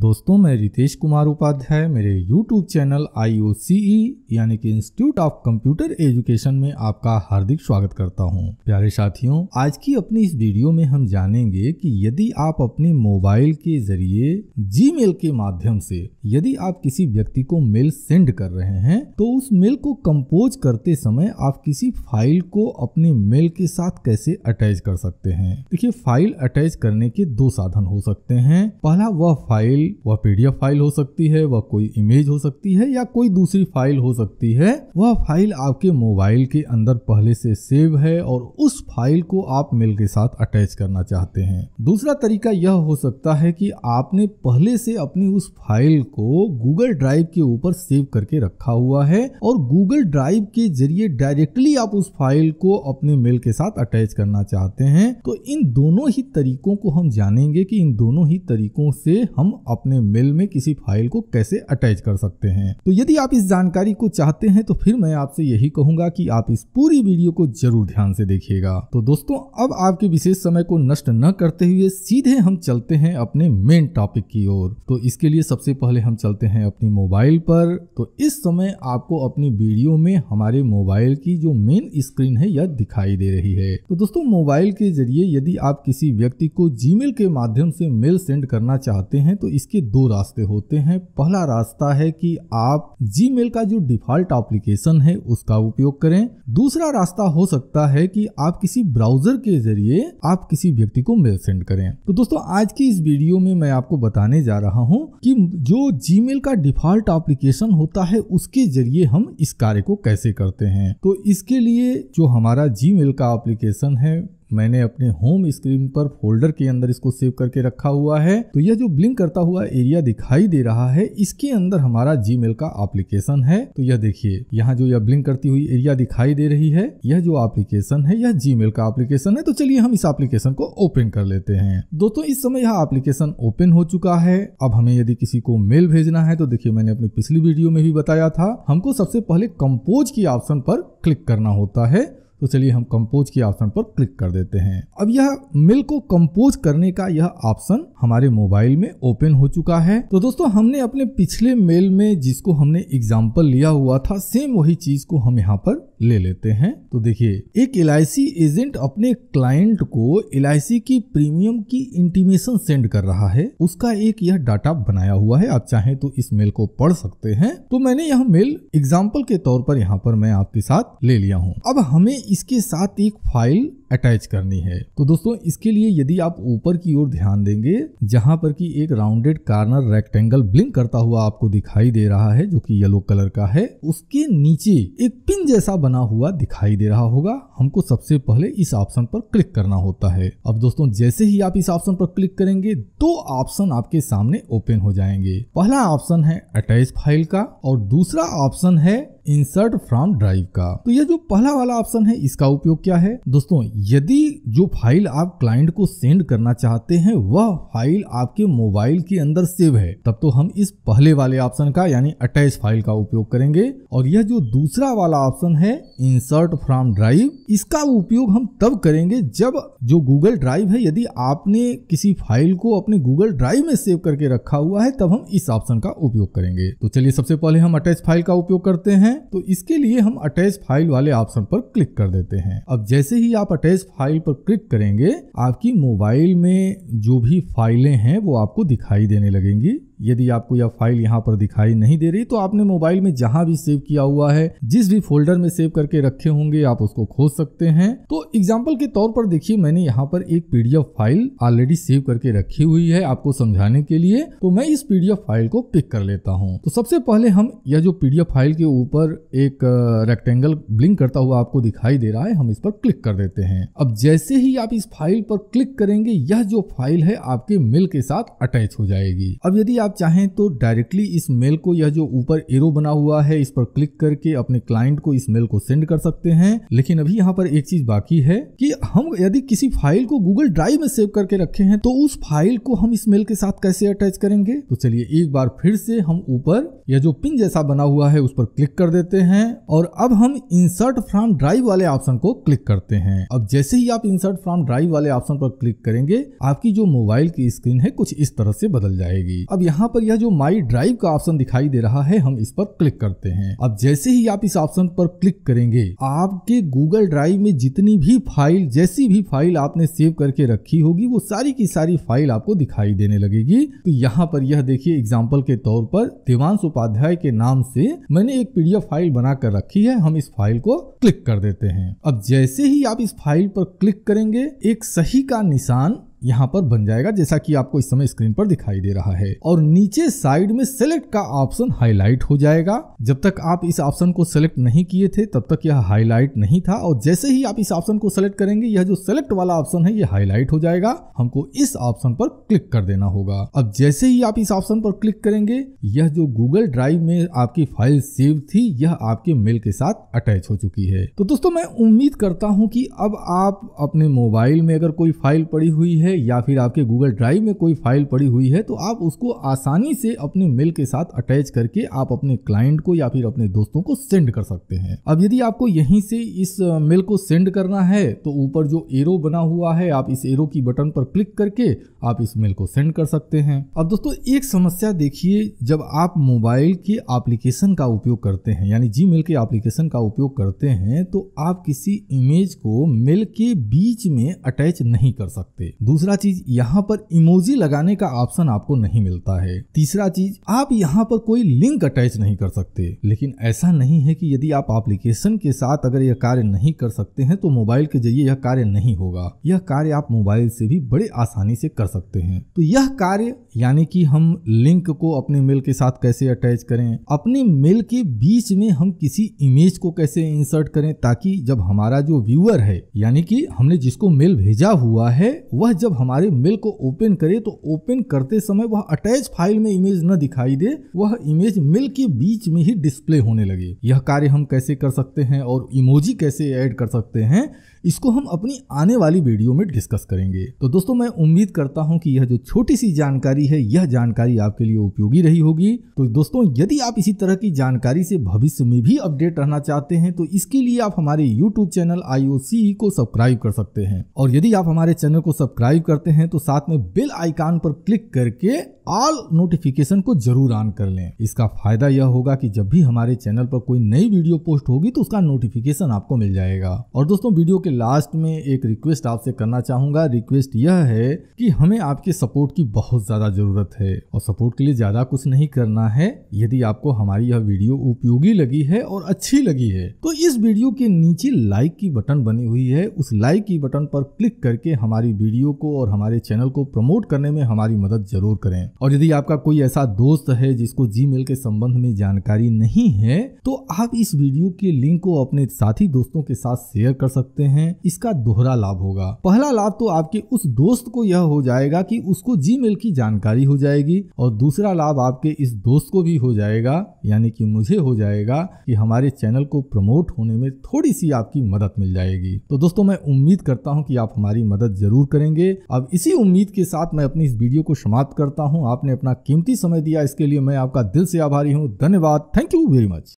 दोस्तों मैं रितेश कुमार उपाध्याय मेरे YouTube चैनल आई e, यानी कि इंस्टीट्यूट ऑफ कंप्यूटर एजुकेशन में आपका हार्दिक स्वागत करता हूं। प्यारे साथियों आज की अपनी इस वीडियो में हम जानेंगे कि यदि आप अपने मोबाइल के जरिए जीमेल के माध्यम से यदि आप किसी व्यक्ति को मेल सेंड कर रहे हैं तो उस मेल को कम्पोज करते समय आप किसी फाइल को अपने मेल के साथ कैसे अटैच कर सकते हैं देखिये फाइल अटैच करने के दो साधन हो सकते हैं पहला वह फाइल वह पीडीएफ फाइल हो सकती है वह कोई इमेज हो सकती है या कोई दूसरी फाइल हो सकती है वह फाइल आपके मोबाइल के अंदर पहले से सेव है और उस फाइल को आप मेल के साथ अटैच करना चाहते हैं दूसरा तरीका यह हो सकता है कि आपने पहले से अपनी उस फाइल को गूगल ड्राइव के ऊपर सेव करके रखा हुआ है और गूगल ड्राइव के जरिए डायरेक्टली आप उस फाइल को अपने मेल के साथ अटैच करना चाहते हैं तो इन दोनों ही तरीकों को हम जानेंगे कि इन दोनों ही तरीकों से हम अपने मेल में किसी फाइल को कैसे अटैच कर सकते हैं तो यदि आप इस जानकारी को चाहते हैं तो फिर मैं आपसे यही कहूंगा कि आप इस पूरी वीडियो को जरूर ध्यान से देखिएगा तो दोस्तों अब आपके विशेष समय को नष्ट न करते हुए सीधे हम चलते हैं अपने मेन टॉपिक की ओर तो इसके लिए सबसे पहले हम चलते हैं अपनी मोबाइल पर तो इस समय आपको अपनी वीडियो में हमारे मोबाइल की जो मेन स्क्रीन है यह दिखाई दे रही है तो दोस्तों मोबाइल के जरिए यदि आप किसी व्यक्ति को जीमेल के माध्यम से मेल सेंड करना चाहते हैं तो इसके दो रास्ते होते हैं पहला रास्ता है कि आप जी का जो डिफॉल्ट एप्लीकेशन है उसका उपयोग करें दूसरा रास्ता हो सकता है कि आप किसी ब्राउजर के जरिए आप किसी व्यक्ति को मेल सेंड करें तो दोस्तों आज की इस वीडियो में मैं आपको बताने जा रहा हूँ कि जो जी का डिफॉल्ट एप्लीकेशन होता है उसके जरिए हम इस कार्य को कैसे करते हैं तो इसके लिए जो हमारा जी का एप्लीकेशन है मैंने अपने होम स्क्रीन पर फोल्डर के अंदर इसको सेव करके रखा हुआ है तो यह जो ब्लिंक करता हुआ एरिया दिखाई दे रहा है इसके अंदर हमारा जीमेल का एप्लीकेशन है तो यह देखिए यहाँ जो यह ब्लिंक करती हुई एरिया दिखाई दे रही है यह जो एप्लीकेशन है यह जीमेल का एप्लीकेशन है तो चलिए हम इस एप्लीकेशन को ओपन कर लेते हैं दोस्तों इस समय यह एप्लीकेशन ओपन हो चुका है अब हमें यदि किसी को मेल भेजना है तो देखिये मैंने अपनी पिछली वीडियो में भी बताया था हमको सबसे पहले कंपोज की ऑप्शन पर क्लिक करना होता है तो चलिए हम कंपोज के ऑप्शन पर क्लिक कर देते हैं अब यह मिल को कंपोज करने का यह ऑप्शन हमारे मोबाइल में ओपन हो चुका है तो दोस्तों हमने अपने पिछले मेल में जिसको हमने एग्जाम्पल लिया हुआ था सेम वही चीज को हम यहाँ पर ले लेते हैं तो देखिए एक एल एजेंट अपने क्लाइंट को एल की प्रीमियम की इंटीमेशन सेंड कर रहा है उसका एक यह डाटा बनाया हुआ है आप चाहें तो इस मेल को पढ़ सकते हैं तो मैंने यह मेल एग्जाम्पल के तौर पर यहाँ पर मैं आपके साथ ले लिया हूँ अब हमें इसके साथ एक फाइल अटैच करनी है तो दोस्तों इसके लिए यदि आप ऊपर की ओर ध्यान देंगे जहां पर की एक राउंडेड कार्नर रेक्टेंगल ब्लिंक करता हुआ आपको दिखाई दे रहा है जो कि येलो कलर का है उसके नीचे एक पिन जैसा बना हुआ दिखाई दे रहा होगा हमको सबसे पहले इस ऑप्शन पर क्लिक करना होता है अब दोस्तों जैसे ही आप इस ऑप्शन पर क्लिक करेंगे दो ऑप्शन आपके सामने ओपन हो जाएंगे पहला ऑप्शन है अटैच फाइल का और दूसरा ऑप्शन है इंसर्ट फ्रॉम ड्राइव का तो ये जो पहला वाला ऑप्शन है इसका उपयोग क्या है दोस्तों यदि जो फाइल आप क्लाइंट को सेंड करना चाहते हैं वह फाइल आपके मोबाइल के अंदर सेव है तब तो हम इस पहले वाले ऑप्शन का यानी अटैच फाइल का उपयोग करेंगे और यह जो दूसरा वाला ऑप्शन है इंसर्ट फ्रॉम ड्राइव इसका उपयोग हम तब करेंगे जब जो गूगल ड्राइव है यदि आपने किसी फाइल को अपने गूगल ड्राइव में सेव करके रखा हुआ है तब हम इस ऑप्शन का उपयोग करेंगे तो चलिए सबसे पहले हम अटैच फाइल का उपयोग करते हैं हैं तो इसके लिए हम अटैच फाइल वाले ऑप्शन पर क्लिक कर देते हैं अब जैसे ही आप अटैच फाइल पर क्लिक करेंगे आपकी मोबाइल में जो भी फाइलें हैं वो आपको दिखाई देने लगेंगी यदि आपको यह फाइल यहाँ पर दिखाई नहीं दे रही तो आपने मोबाइल में जहाँ भी सेव किया हुआ है जिस भी फोल्डर में सेव करके रखे होंगे आप उसको खोज सकते हैं तो एग्जाम्पल के तौर पर देखिए मैंने यहाँ पर एक पीडीएफ फाइल ऑलरेडी सेव करके रखी हुई है आपको समझाने के लिए तो मैं इस पीडीएफ फाइल को पिक कर लेता हूँ तो सबसे पहले हम यह जो पीडीएफ फाइल के ऊपर एक रेक्टेंगल ब्लिंक करता हुआ आपको दिखाई दे रहा है हम इस पर क्लिक कर देते हैं अब जैसे ही आप इस फाइल पर क्लिक करेंगे यह जो फाइल है आपके मिल के साथ अटैच हो जाएगी अब यदि आप आप चाहें तो डायरेक्टली इस मेल को यह जो ऊपर एरो बना हुआ है इस पर क्लिक करके अपने क्लाइंट को इस मेल को सेंड कर सकते हैं लेकिन अभी यहाँ पर एक चीज बाकी है कि हम यदि किसी फाइल को गूगल ड्राइव में सेव करके रखे हैं तो उस फाइल को हम इस मेल के साथ कैसे अटैच करेंगे तो चलिए एक बार फिर से हम ऊपर यह जो पिन जैसा बना हुआ है उस पर क्लिक कर देते हैं और अब हम इंसर्ट फ्रॉम ड्राइव वाले ऑप्शन को क्लिक करते हैं अब जैसे ही आप इंसर्ट फ्रॉम ड्राइव वाले ऑप्शन पर क्लिक करेंगे आपकी जो मोबाइल की स्क्रीन है कुछ इस तरह से बदल जाएगी अब यहाँ यहाँ पर यह जो माई ड्राइव का ऑप्शन दिखाई दे रहा है हम इस पर क्लिक करते हैं अब जैसे ही आप इस ऑप्शन पर क्लिक करेंगे आपके गूगल ड्राइव में जितनी भी फाइल जैसी भी फाइल आपने सेव करके रखी होगी वो सारी की सारी फाइल आपको दिखाई देने लगेगी तो यहाँ पर यह देखिए एग्जाम्पल के तौर पर देवांश उपाध्याय के नाम से मैंने एक पीडीएफ फाइल बनाकर रखी है हम इस फाइल को क्लिक कर देते हैं अब जैसे ही आप इस फाइल पर क्लिक करेंगे एक सही का निशान यहाँ पर बन जाएगा जैसा कि आपको इस समय स्क्रीन पर दिखाई दे रहा है और नीचे साइड में सेलेक्ट का ऑप्शन हाईलाइट हो जाएगा जब तक आप इस ऑप्शन को सेलेक्ट नहीं किए थे तब तक यह हाईलाइट नहीं था और जैसे ही आप इस ऑप्शन को सेलेक्ट करेंगे यह जो सेलेक्ट वाला ऑप्शन है यह हाईलाइट हो जाएगा हमको इस ऑप्शन पर क्लिक कर देना होगा अब जैसे ही आप इस ऑप्शन पर क्लिक करेंगे यह जो गूगल ड्राइव में आपकी फाइल सेव थी यह आपके मेल के साथ अटैच हो चुकी है तो दोस्तों मैं उम्मीद करता हूँ की अब आप अपने मोबाइल में अगर कोई फाइल पड़ी हुई है है या फिर आपके गूगल ड्राइव में कोई फाइल पड़ी हुई है तो आप उसको आसानी से अपने मेल के साथ अटैच करके आप अपने क्लाइंट को या फिर अपने दोस्तों को सेंड कर सकते हैं अब यदि आपको यहीं से इस मेल को सेंड करना है तो ऊपर जो एरो बना हुआ है आप इस एरो की बटन पर क्लिक करके आप इस मेल को सेंड कर सकते हैं अब दोस्तों एक समस्या देखिए जब आप मोबाइल के एप्लीकेशन का उपयोग करते हैं यानी जी के एप्लीकेशन का उपयोग करते हैं तो आप किसी इमेज को मेल के बीच में अटैच नहीं कर सकते दूसरा चीज यहाँ पर इमोजी लगाने का ऑप्शन आपको नहीं मिलता है तीसरा चीज आप यहाँ पर कोई लिंक अटैच नहीं कर सकते लेकिन ऐसा नहीं है कि यदि आप एप्लीकेशन के साथ अगर यह कार्य नहीं कर सकते हैं तो मोबाइल के जरिए यह कार्य नहीं होगा यह कार्य आप मोबाइल से भी बड़े आसानी से कर सकते हैं तो यह कार्य यानी कि हम लिंक को अपने मेल के साथ कैसे अटैच करें अपने मेल के बीच में हम किसी इमेज को कैसे इंसर्ट करें ताकि जब हमारा जो व्यूअर है यानी कि हमने जिसको मेल भेजा हुआ है वह जब जब हमारे मेल को ओपन करे तो ओपन करते समय वह अटैच फाइल में इमेज न दिखाई दे वह इमेज मेल के बीच में ही डिस्प्ले होने लगे यह कार्य हम कैसे कर सकते हैं और इमोजी कैसे ऐड कर सकते हैं इसको हम अपनी आने वाली वीडियो में डिस्कस करेंगे तो दोस्तों मैं उम्मीद करता हूँ कि यह जो छोटी सी जानकारी है यह जानकारी आपके लिए उपयोगी रही होगी तो दोस्तों यदि आप इसी तरह की जानकारी से भविष्य में भी अपडेट रहना चाहते हैं तो इसके लिए आप हमारे यूट्यूब चैनल आई को सब्सक्राइब कर सकते हैं और यदि आप हमारे चैनल को सब्सक्राइब करते हैं तो साथ में बेल आइकान पर क्लिक करके ऑल नोटिफिकेशन को जरूर ऑन कर लें इसका फायदा यह होगा कि जब भी हमारे चैनल पर कोई नई वीडियो पोस्ट होगी तो उसका नोटिफिकेशन आपको मिल जाएगा और दोस्तों वीडियो के लास्ट में एक रिक्वेस्ट आपसे करना चाहूंगा रिक्वेस्ट यह है कि हमें आपके सपोर्ट की बहुत ज़्यादा ज़रूरत है और सपोर्ट के लिए ज़्यादा कुछ नहीं करना है यदि आपको हमारी यह वीडियो उपयोगी लगी है और अच्छी लगी है तो इस वीडियो के नीचे लाइक की बटन बनी हुई है उस लाइक की बटन पर क्लिक करके हमारी वीडियो को और हमारे चैनल को प्रमोट करने में हमारी मदद जरूर करें और यदि आपका कोई ऐसा दोस्त है जिसको जी के संबंध में जानकारी नहीं है तो आप इस वीडियो के लिंक को अपने साथी दोस्तों के साथ शेयर कर सकते हैं हैं इसका दोहरा लाभ होगा पहला लाभ तो आपके उस दोस्त को यह हो जाएगा कि उसको जीमेल की जानकारी हो जाएगी और दूसरा लाभ आपके इस दोस्त को भी हो जाएगा यानी कि मुझे हो जाएगा कि हमारे चैनल को प्रमोट होने में थोड़ी सी आपकी मदद मिल जाएगी तो दोस्तों मैं उम्मीद करता हूँ कि आप हमारी मदद जरूर करेंगे अब इसी उम्मीद के साथ मैं अपनी इस वीडियो को समाप्त करता हूँ आपने अपना कीमती समय दिया इसके लिए मैं आपका दिल से आभारी हूँ धन्यवाद थैंक यू वेरी मच